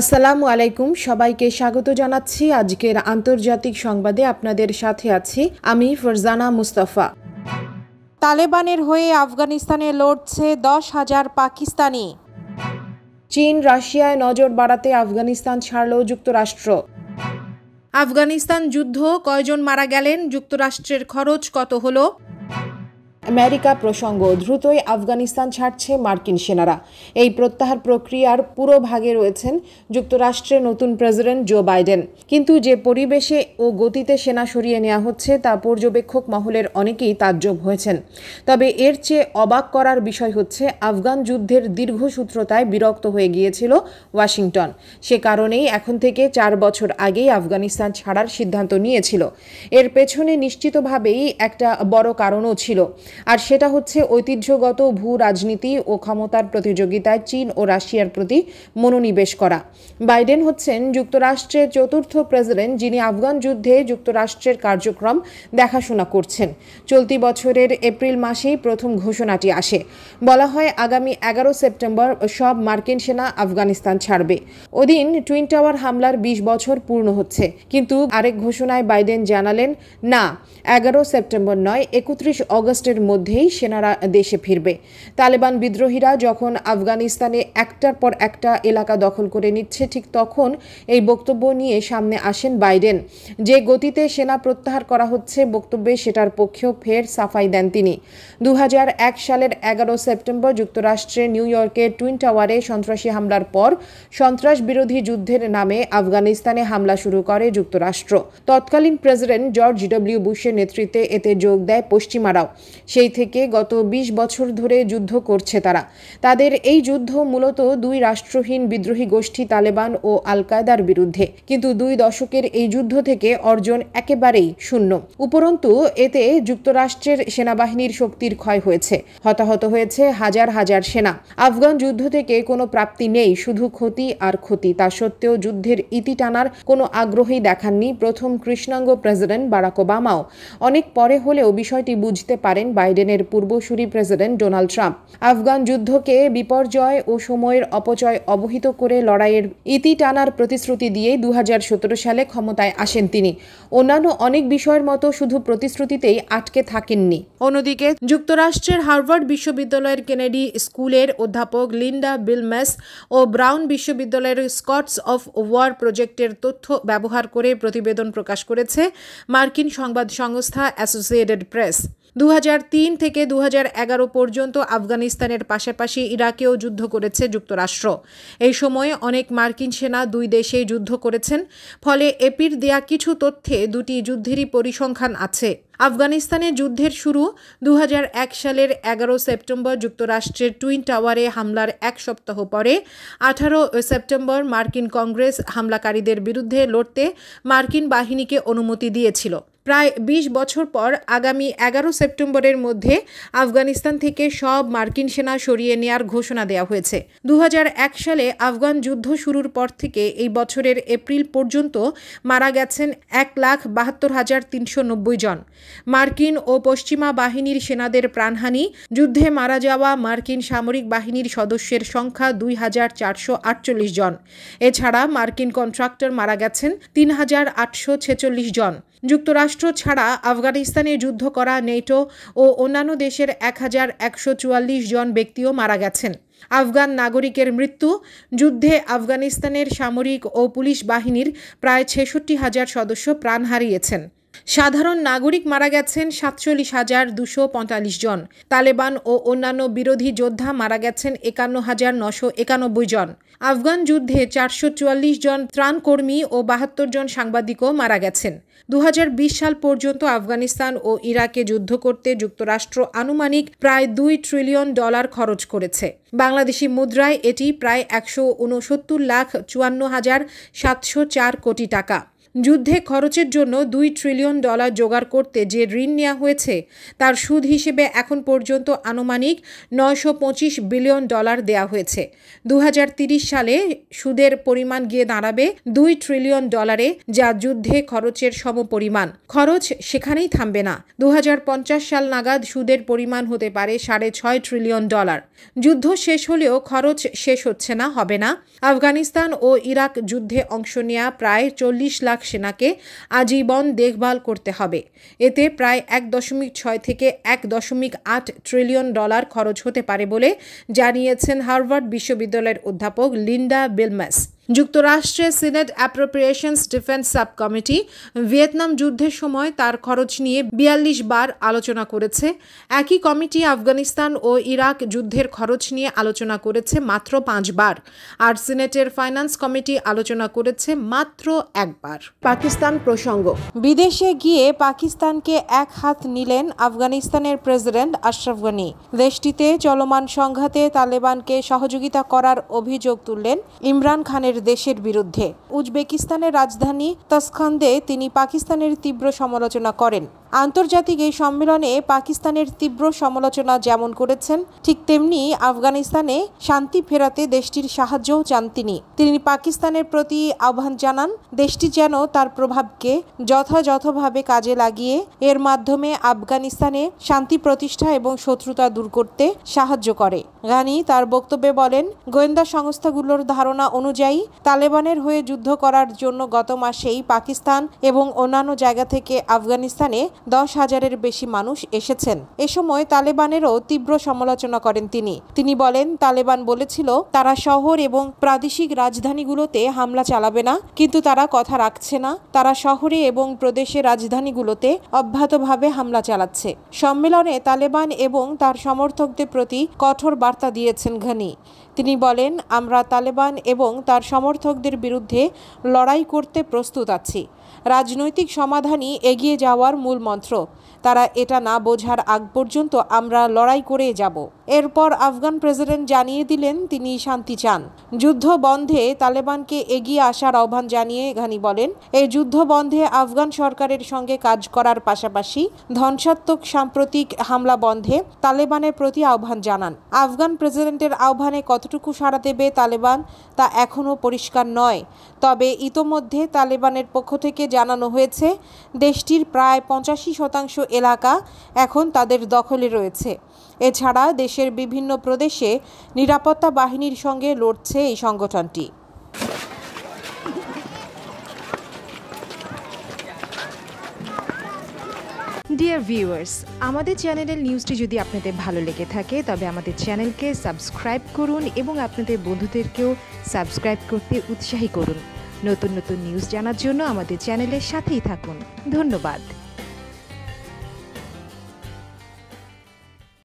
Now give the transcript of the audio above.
আসসালামু আলাইকুম সবাইকে স্বাগত জানাচ্ছি আজকের আন্তর্জাতিক সংবাদে আপনাদের সাথে আছি আমি ফরজানা মুস্তাফা তালেবানের হয়ে আফগানিস্তানে লড়ছে দশ হাজার পাকিস্তানি চীন রাশিয়ায় নজর বাড়াতে আফগানিস্তান ছাড়ল যুক্তরাষ্ট্র আফগানিস্তান যুদ্ধ কয়জন মারা গেলেন যুক্তরাষ্ট্রের খরচ কত হলো আমেরিকা প্রসঙ্গ দ্রুতই আফগানিস্তান ছাড়ছে মার্কিন সেনারা এই প্রত্যাহার প্রক্রিয়ার পুরো ভাগে রয়েছেন যুক্তরাষ্ট্রের নতুন প্রেসিডেন্ট জো বাইডেন কিন্তু যে পরিবেশে ও গতিতে সেনা সরিয়ে নেওয়া হচ্ছে তা পর্যবেক্ষক মহলের অনেকেই তাজ্জব হয়েছেন তবে এর চেয়ে অবাক করার বিষয় হচ্ছে আফগান যুদ্ধের দীর্ঘসূত্রতায় বিরক্ত হয়ে গিয়েছিল ওয়াশিংটন সে কারণেই এখন থেকে চার বছর আগেই আফগানিস্তান ছাড়ার সিদ্ধান্ত নিয়েছিল এর পেছনে নিশ্চিতভাবেই একটা বড় কারণও ছিল আর সেটা হচ্ছে ঐতিহ্যগত ভূ রাজনীতি ও ক্ষমতার প্রতিযোগিতায় চীন ও রাশিয়ার প্রতি মনোনিবেশ করা বাইডেন হচ্ছেন যুক্তরাষ্ট্রের চতুর্থ প্রেসিডেন্ট যিনি আফগান যুদ্ধে যুক্তরাষ্ট্রের কার্যক্রম দেখাশোনা করছেন চলতি বছরের এপ্রিল মাসেই প্রথম ঘোষণাটি আসে বলা হয় আগামী এগারো সেপ্টেম্বর সব মার্কিন সেনা আফগানিস্তান ছাড়বে ওদিন টুইন টাওয়ার হামলার বিশ বছর পূর্ণ হচ্ছে কিন্তু আরেক ঘোষণায় বাইডেন জানালেন না এগারো সেপ্টেম্বর নয় একত্রিশ অগস্টের মধ্যেই সেনারা দেশে ফিরবে তালেবান বিদ্রোহীরা যখন আফগানিস্তানে একটার পর একটা এলাকা দখল করে নিচ্ছে ঠিক তখন এই বক্তব্য নিয়ে সামনে আসেন বাইডেন যে গতিতে সেনা প্রত্যাহার করা হচ্ছে বক্তব্যে সেটার পক্ষেও ফের সাফাই দেন তিনি দু সালের এগারো সেপ্টেম্বর যুক্তরাষ্ট্রে নিউ ইয়র্কে টুইন টাওয়ারে সন্ত্রাসী হামলার পর সন্ত্রাস বিরোধী যুদ্ধের নামে আফগানিস্তানে হামলা শুরু করে যুক্তরাষ্ট্র তৎকালীন প্রেসিডেন্ট জর্জ ডব্লিউ বুশের নেতৃত্বে এতে যোগ দেয় পশ্চিমারাও সেই থেকে গত ২০ বছর ধরে যুদ্ধ করছে তারা তাদের এই যুদ্ধ মূলত দুই রাষ্ট্রহীন বিদ্রোহী গোষ্ঠী তালেবান ও আল কায়দার বিরুদ্ধে কিন্তু দুই দশকের এই যুদ্ধ থেকে অর্জন একেবারেই শূন্য উপরন্তু এতে যুক্তরাষ্ট্রের সেনাবাহিনীর শক্তির ক্ষয় হয়েছে হতাহত হয়েছে হাজার হাজার সেনা আফগান যুদ্ধ থেকে কোনো প্রাপ্তি নেই শুধু ক্ষতি আর ক্ষতি তা সত্ত্বেও যুদ্ধের ইতি টানার কোনো আগ্রহী দেখাননি প্রথম কৃষ্ণাঙ্গ প্রেসিডেন্ট বারাক ওবামাও অনেক পরে হলেও বিষয়টি বুঝতে পারেন বাইডেনের পূর্বসূরি প্রেসিডেন্ট ডোনাল্ড ট্রাম্প আফগান যুদ্ধকে বিপর্যয় ও সময়ের অপচয় অবহিত করে লড়াইয়ের ইতি টানার প্রতিশ্রুতি দিয়ে দু সালে ক্ষমতায় আসেন তিনি অন্যান্য অনেক বিষয়ের মতো শুধু প্রতিশ্রুতিতেই আটকে থাকেননি অন্যদিকে যুক্তরাষ্ট্রের হার্ভার্ড বিশ্ববিদ্যালয়ের কেনেডি স্কুলের অধ্যাপক লিন্ডা বিলমেস ও ব্রাউন বিশ্ববিদ্যালয়ের স্কটস অফ ওয়ার প্রজেক্টের তথ্য ব্যবহার করে প্রতিবেদন প্রকাশ করেছে মার্কিন সংবাদ সংস্থা অ্যাসোসিয়েটেড প্রেস দু থেকে দু পর্যন্ত আফগানিস্তানের পাশাপাশি ইরাকেও যুদ্ধ করেছে যুক্তরাষ্ট্র এই সময়ে অনেক মার্কিন সেনা দুই দেশেই যুদ্ধ করেছেন ফলে এপির দেয়া কিছু তথ্যে দুটি যুদ্ধেরই পরিসংখ্যান আছে আফগানিস্তানে যুদ্ধের শুরু দু সালের এগারো সেপ্টেম্বর যুক্তরাষ্ট্রের টুইন টাওয়ারে হামলার এক সপ্তাহ পরে আঠারো সেপ্টেম্বর মার্কিন কংগ্রেস হামলাকারীদের বিরুদ্ধে লড়তে মার্কিন বাহিনীকে অনুমতি দিয়েছিল প্রায় ২০ বছর পর আগামী এগারো সেপ্টেম্বরের মধ্যে আফগানিস্তান থেকে সব মার্কিন সেনা সরিয়ে নেয়ার ঘোষণা দেওয়া হয়েছে দু সালে আফগান যুদ্ধ শুরুর পর থেকে এই বছরের এপ্রিল পর্যন্ত মারা গেছেন এক লাখ বাহাত্তর হাজার তিনশো নব্বই জন মার্কিন ও পশ্চিমা বাহিনীর সেনাদের প্রাণহানি যুদ্ধে মারা যাওয়া মার্কিন সামরিক বাহিনীর সদস্যের সংখ্যা দুই হাজার চারশো আটচল্লিশ জন এছাড়া মার্কিন কন্ট্রাক্টর মারা গেছেন তিন হাজার আটশো ছেচল্লিশ জন যুক্তরাষ্ট্র ছাড়া আফগানিস্তানে যুদ্ধ করা নেটো ও অন্যান্য দেশের এক হাজার একশো চুয়াল্লিশ জন ব্যক্তিও মারা গেছেন আফগান নাগরিকের মৃত্যু যুদ্ধে আফগানিস্তানের সামরিক ও পুলিশ বাহিনীর প্রায় ছেষট্টি হাজার সদস্য প্রাণ হারিয়েছেন সাধারণ নাগরিক মারা গেছেন সাতচল্লিশ হাজার দুশো পঁয়তাল্লিশ জন তালেবান ও অন্যান্য বিরোধী যোদ্ধা মারা গেছেন একান্ন হাজার নশো একানব্বই জন আফগান যুদ্ধে চারশো চুয়াল্লিশ জন ত্রাণকর্মী ও বাহাত্তর জন সাংবাদিকও মারা গেছেন দু সাল পর্যন্ত আফগানিস্তান ও ইরাকে যুদ্ধ করতে যুক্তরাষ্ট্র আনুমানিক প্রায় দুই ট্রিলিয়ন ডলার খরচ করেছে বাংলাদেশি মুদ্রায় এটি প্রায় একশো লাখ চুয়ান্ন হাজার সাতশো চার কোটি টাকা যুদ্ধে খরচের জন্য দুই ট্রিলিয়ন ডলার জোগাড় করতে যে ঋণ নেওয়া হয়েছে তার সুদ হিসেবে এখন পর্যন্ত আনুমানিক নয়শো বিলিয়ন ডলার দেয়া হয়েছে দু সালে সুদের পরিমাণ গিয়ে দাঁড়াবে দুই ট্রিলিয়ন ডলারে যা যুদ্ধে খরচের সমপরিমাণ খরচ সেখানেই থামবে না দু সাল নাগাদ সুদের পরিমাণ হতে পারে সাড়ে ছয় ট্রিলিয়ন ডলার যুদ্ধ শেষ হলেও খরচ শেষ হচ্ছে না হবে না আফগানিস্তান ও ইরাক যুদ্ধে অংশ নেয়া প্রায় চল্লিশ লাখ সেনাকে আজীবন দেখভাল করতে হবে এতে প্রায় এক দশমিক ছয় থেকে এক দশমিক আট ট্রিলিয়ন ডলার খরচ হতে পারে বলে জানিয়েছেন হার্ভার্ড বিশ্ববিদ্যালয়ের অধ্যাপক লিন্ডা বিলমাস যুক্তরাষ্ট্রের Senate Appropriations Defence Subcommittee Vietnam যুদ্ধের সময় তার খরচ নিয়ে বিয়াল্লিশ বার আলোচনা করেছে একই কমিটি আফগানিস্তান ও ইরাক যুদ্ধের খরচ নিয়ে আলোচনা করেছে মাত্র পাঁচবার আর সিনেটের ফাইন্যান্স কমিটি আলোচনা করেছে মাত্র একবার পাকিস্তান প্রসঙ্গ বিদেশে গিয়ে পাকিস্তানকে এক হাত নিলেন আফগানিস্তানের প্রেসিডেন্ট আশরাফ গনি দেশটিতে চলমান সংঘাতে তালেবানকে সহযোগিতা করার অভিযোগ তুললেন ইমরান খানের নিজের দেশের বিরুদ্ধে উজবেকিস্তানের রাজধানী তসখন্দে তিনি পাকিস্তানের তীব্র সমালোচনা করেন আন্তর্জাতিক এই সম্মেলনে পাকিস্তানের তীব্র সমালোচনা যেমন করেছেন ঠিক তেমনি আফগানিস্তানে শান্তি ফেরাতে দেশটির সাহায্যও চান তিনি তিনি পাকিস্তানের প্রতি আহ্বান জানান দেশটি যেন তার প্রভাবকে যথাযথভাবে কাজে লাগিয়ে এর মাধ্যমে আফগানিস্তানে শান্তি প্রতিষ্ঠা এবং শত্রুতা দূর করতে সাহায্য করে গানি তার বক্তব্যে বলেন গোয়েন্দা সংস্থাগুলোর ধারণা অনুযায়ী তালেবানের হয়ে যুদ্ধ করার জন্য গত মাসেই পাকিস্তান এবং অন্যান্য জায়গা থেকে আফগানিস্তানে দশ হাজারের বেশি মানুষ এসেছেন এ সময় তালেবানেরও তীব্র সমালোচনা করেন তিনি তিনি বলেন তালেবান বলেছিল তারা শহর এবং প্রাদেশিক রাজধানীগুলোতে হামলা চালাবে না কিন্তু তারা কথা রাখছে না তারা শহরে এবং প্রদেশের রাজধানীগুলোতে অব্যাহতভাবে হামলা চালাচ্ছে সম্মেলনে তালেবান এবং তার সমর্থকদের প্রতি কঠোর বার্তা দিয়েছেন ঘানি তিনি বলেন আমরা তালেবান এবং তার সমর্থকদের বিরুদ্ধে লড়াই করতে প্রস্তুত আছি রাজনৈতিক সমাধানই এগিয়ে যাওয়ার মূল মন্ত্র তারা এটা না বোঝার আগ পর্যন্ত আমরা লড়াই করে যাব এরপর আফগান প্রেসিডেন্ট জানিয়ে দিলেন তিনি শান্তি চান যুদ্ধ বন্ধে তালেবানকে এগিয়ে আসার আহ্বান জানিয়ে ঘানি বলেন এই যুদ্ধ বন্ধে আফগান সরকারের সঙ্গে কাজ করার পাশাপাশি ধ্বংসাত্মক সাম্প্রতিক হামলা বন্ধে তালেবানের প্রতি আহ্বান জানান আফগান প্রেসিডেন্টের আহ্বানে কতটুকু সাড়া দেবে তালেবান তা এখনও পরিষ্কার নয় তবে ইতোমধ্যে তালেবানের পক্ষ থেকে জানানো হয়েছে দেশটির প্রায় পঁচাশি শতাংশ এলাকা এখন তাদের দখলে রয়েছে এছাড়া দেশের বিভিন্ন প্রদেশে নিরাপত্তা বাহিনীর সঙ্গে লড়ছে এই সংগঠনটি ডিয়ার ভিউয়ার্স আমাদের চ্যানেলের নিউজটি যদি আপনাদের ভালো লেগে থাকে তবে আমাদের চ্যানেলকে সাবস্ক্রাইব করুন এবং আপনাদের বন্ধুদেরকেও সাবস্ক্রাইব করতে উৎসাহী করুন নতুন নতুন নিউজ জানার জন্য আমাদের চ্যানেলের সাথেই থাকুন ধন্যবাদ